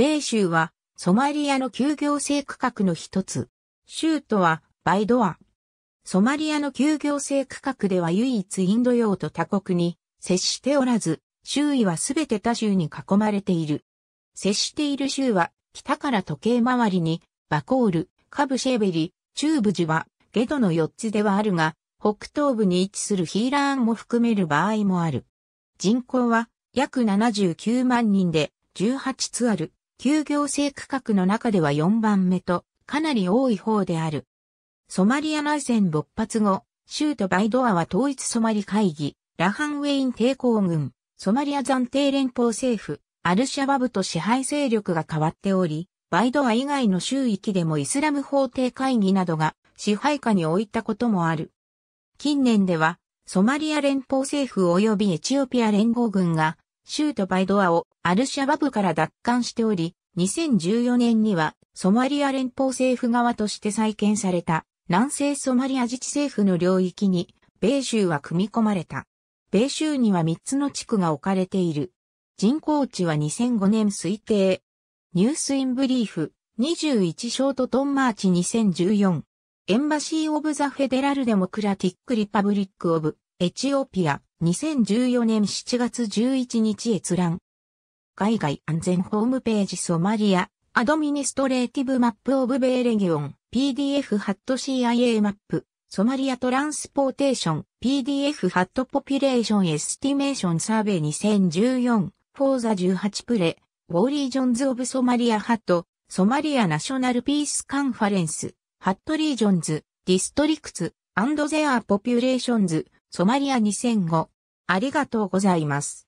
米州はソマリアの休業制区画の一つ。州都はバイドア。ソマリアの休業制区画では唯一インド洋と他国に接しておらず、周囲はすべて他州に囲まれている。接している州は北から時計回りにバコール、カブシェベリ、チューブ寺はゲドの4つではあるが、北東部に位置するヒーラーンも含める場合もある。人口は約79万人で18つある。休業制区画の中では4番目とかなり多い方である。ソマリア内戦勃発後、州都バイドアは統一ソマリ会議、ラハンウェイン抵抗軍、ソマリア暫定連邦政府、アルシャバブと支配勢力が変わっており、バイドア以外の州域でもイスラム法廷会議などが支配下に置いたこともある。近年では、ソマリア連邦政府及びエチオピア連合軍が州都バイドアをアルシャバブから奪還しており、2014年にはソマリア連邦政府側として再建された南西ソマリア自治政府の領域に米州は組み込まれた。米州には3つの地区が置かれている。人口値は2005年推定。ニュースインブリーフ21ショートトンマーチ2014。エンバシー・オブ・ザ・フェデラル・デモクラティック・リパブリック・オブ・エチオピア。2014年7月11日閲覧。海外安全ホームページソマリア、アドミニストレーティブマップオブベーレギオン、PDF ハット CIA マップ、ソマリアトランスポーテーション、PDF ハットポピュレーションエスティメーションサーベイ2014、フォーザ18プレ、ウォーリージョンズオブソマリアハット、ソマリアナショナルピースカンファレンス、ハットリージョンズ、ディストリクツ、アンドゼアポピュレーションズ、ソマリア2005。ありがとうございます。